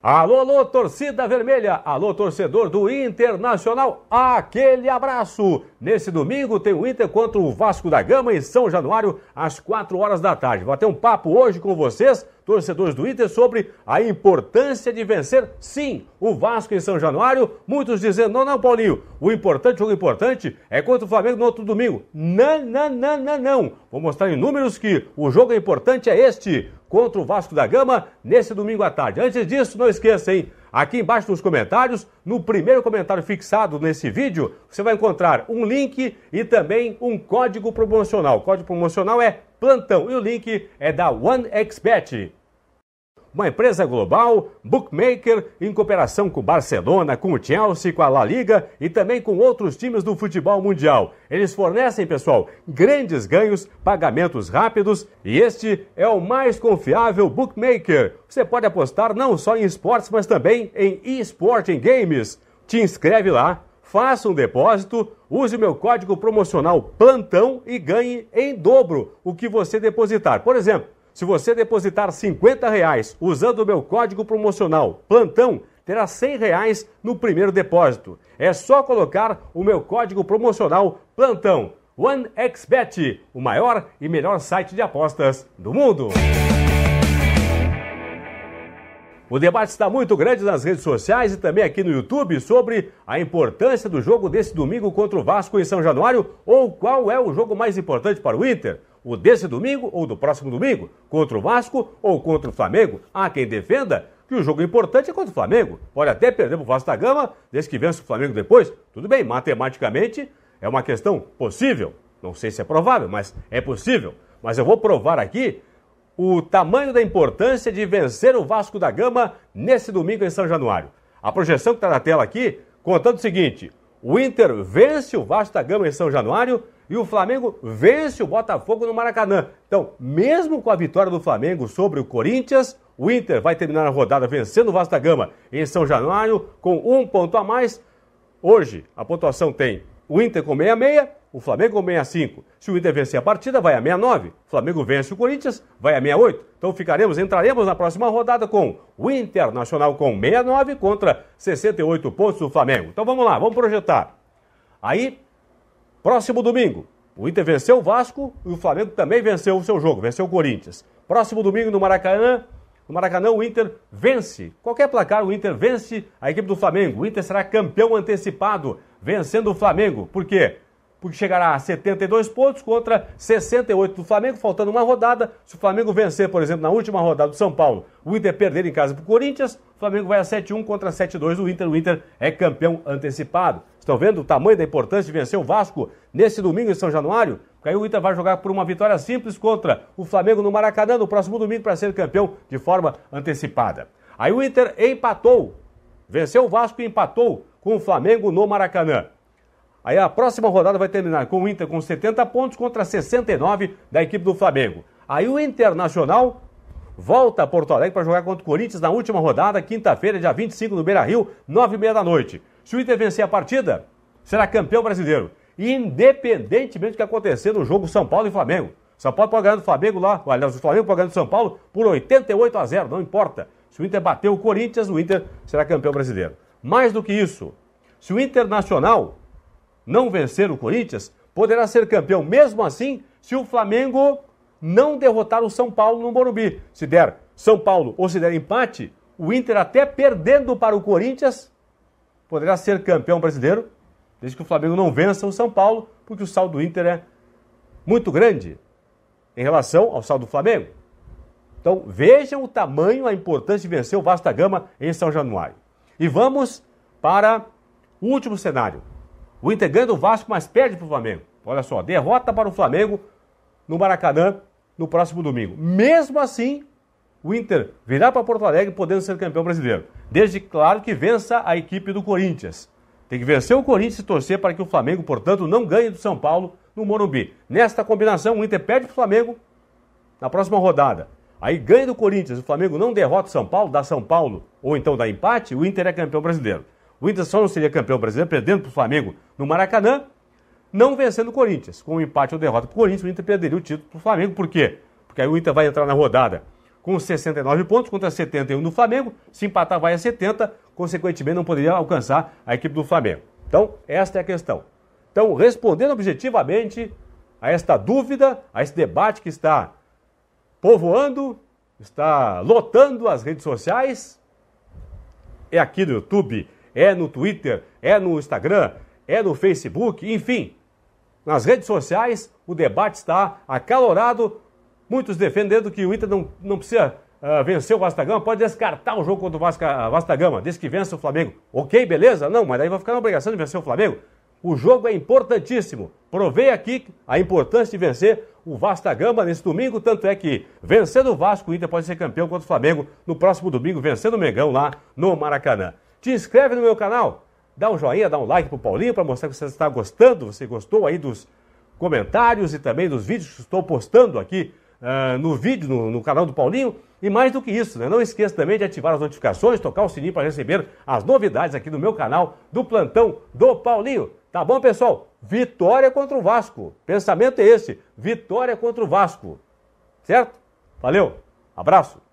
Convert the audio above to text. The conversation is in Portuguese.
Alô, alô, torcida vermelha, alô, torcedor do Internacional, aquele abraço! Nesse domingo tem o Inter contra o Vasco da Gama em São Januário, às 4 horas da tarde. Vou ter um papo hoje com vocês, torcedores do Inter, sobre a importância de vencer, sim, o Vasco em São Januário. Muitos dizendo, não, não, Paulinho, o importante, o jogo importante é contra o Flamengo no outro domingo. Não, não, não, não, não. Vou mostrar em números que o jogo importante é este, contra o Vasco da Gama, nesse domingo à tarde. Antes disso, não esqueça, hein? Aqui embaixo nos comentários, no primeiro comentário fixado nesse vídeo, você vai encontrar um link e também um código promocional. O código promocional é plantão e o link é da OneXBet uma empresa global, bookmaker, em cooperação com Barcelona, com o Chelsea, com a La Liga e também com outros times do futebol mundial. Eles fornecem, pessoal, grandes ganhos, pagamentos rápidos e este é o mais confiável bookmaker. Você pode apostar não só em esportes, mas também em e games. Te inscreve lá, faça um depósito, use o meu código promocional PLANTÃO e ganhe em dobro o que você depositar. Por exemplo, se você depositar 50 reais usando o meu código promocional Plantão, terá 100 reais no primeiro depósito. É só colocar o meu código promocional Plantão. OneXBet, o maior e melhor site de apostas do mundo. O debate está muito grande nas redes sociais e também aqui no YouTube sobre a importância do jogo desse domingo contra o Vasco em São Januário ou qual é o jogo mais importante para o Inter o desse domingo ou do próximo domingo, contra o Vasco ou contra o Flamengo. Há quem defenda que o jogo importante é contra o Flamengo. Pode até perder para o Vasco da Gama, desde que vença o Flamengo depois. Tudo bem, matematicamente é uma questão possível. Não sei se é provável, mas é possível. Mas eu vou provar aqui o tamanho da importância de vencer o Vasco da Gama nesse domingo em São Januário. A projeção que está na tela aqui contando o seguinte: o Inter vence o Vasco da Gama em São Januário e o Flamengo vence o Botafogo no Maracanã. Então, mesmo com a vitória do Flamengo sobre o Corinthians, o Inter vai terminar a rodada vencendo o Vasco Gama em São Januário com um ponto a mais. Hoje, a pontuação tem o Inter com 66, o Flamengo com 65. Se o Inter vencer a partida, vai a 69. O Flamengo vence o Corinthians, vai a 68. Então ficaremos, entraremos na próxima rodada com o Internacional com 69 contra 68 pontos do Flamengo. Então vamos lá, vamos projetar. Aí Próximo domingo, o Inter venceu o Vasco e o Flamengo também venceu o seu jogo, venceu o Corinthians. Próximo domingo no Maracanã, no Maracanã o Inter vence. Qualquer placar o Inter vence a equipe do Flamengo. O Inter será campeão antecipado, vencendo o Flamengo. Por quê? Porque chegará a 72 pontos contra 68 do Flamengo, faltando uma rodada. Se o Flamengo vencer, por exemplo, na última rodada do São Paulo, o Inter perder em casa para o Corinthians, o Flamengo vai a 7-1 contra 7-2 o Inter. O Inter é campeão antecipado. Estão vendo o tamanho da importância de vencer o Vasco nesse domingo em São Januário? Porque aí o Inter vai jogar por uma vitória simples contra o Flamengo no Maracanã no próximo domingo para ser campeão de forma antecipada. Aí o Inter empatou, venceu o Vasco e empatou com o Flamengo no Maracanã. Aí a próxima rodada vai terminar com o Inter com 70 pontos contra 69 da equipe do Flamengo. Aí o Internacional volta a Porto Alegre para jogar contra o Corinthians na última rodada, quinta-feira, dia 25, no Beira Rio, nove e meia da noite. Se o Inter vencer a partida, será campeão brasileiro. Independentemente do que acontecer no jogo São Paulo e Flamengo. São Paulo pode ganhar do Flamengo lá, aliás, o Flamengo pode ganhar do São Paulo por 88 a 0, não importa. Se o Inter bater o Corinthians, o Inter será campeão brasileiro. Mais do que isso, se o Internacional não vencer o Corinthians, poderá ser campeão mesmo assim se o Flamengo não derrotar o São Paulo no Morumbi. Se der São Paulo ou se der empate, o Inter até perdendo para o Corinthians poderá ser campeão brasileiro, desde que o Flamengo não vença o São Paulo, porque o saldo do Inter é muito grande em relação ao saldo do Flamengo. Então vejam o tamanho, a importância de vencer o Vasta Gama em São Januário. E vamos para o último cenário. O Inter ganha do Vasco, mas perde para o Flamengo. Olha só, derrota para o Flamengo no Maracanã no próximo domingo. Mesmo assim, o Inter virá para Porto Alegre podendo ser campeão brasileiro. Desde, claro, que vença a equipe do Corinthians. Tem que vencer o Corinthians e torcer para que o Flamengo, portanto, não ganhe do São Paulo no Morumbi. Nesta combinação, o Inter perde para o Flamengo na próxima rodada. Aí ganha do Corinthians, o Flamengo não derrota o São Paulo, dá São Paulo, ou então dá empate, o Inter é campeão brasileiro. O Inter só não seria campeão brasileiro perdendo para o Flamengo no Maracanã não vencendo o Corinthians. Com um empate ou derrota para o Corinthians, o Inter perderia o título para o Flamengo. Por quê? Porque aí o Inter vai entrar na rodada com 69 pontos contra 71 do Flamengo. Se empatar, vai a 70. Consequentemente, não poderia alcançar a equipe do Flamengo. Então, esta é a questão. Então, respondendo objetivamente a esta dúvida, a esse debate que está povoando, está lotando as redes sociais, é aqui no YouTube, é no Twitter, é no Instagram, é no Facebook, enfim, nas redes sociais, o debate está acalorado. Muitos defendendo que o Inter não, não precisa uh, vencer o Vastagama pode descartar o jogo contra o Vasca ah, Vasco desde que vença o Flamengo. Ok, beleza? Não, mas aí vai ficar na obrigação de vencer o Flamengo. O jogo é importantíssimo. Provei aqui a importância de vencer o Vastagama nesse domingo, tanto é que vencendo o Vasco, o Inter pode ser campeão contra o Flamengo no próximo domingo, vencendo o Mengão lá no Maracanã. Te inscreve no meu canal, Dá um joinha, dá um like pro Paulinho para mostrar que você está gostando, você gostou aí dos comentários e também dos vídeos que estou postando aqui uh, no vídeo, no, no, canal do Paulinho. E mais do que isso, né? não esqueça também de ativar as notificações, tocar o sininho para receber as novidades aqui no meu canal do Plantão do Paulinho. Tá bom, pessoal? Vitória contra o Vasco. Pensamento é esse: vitória contra o Vasco. Certo? Valeu, abraço.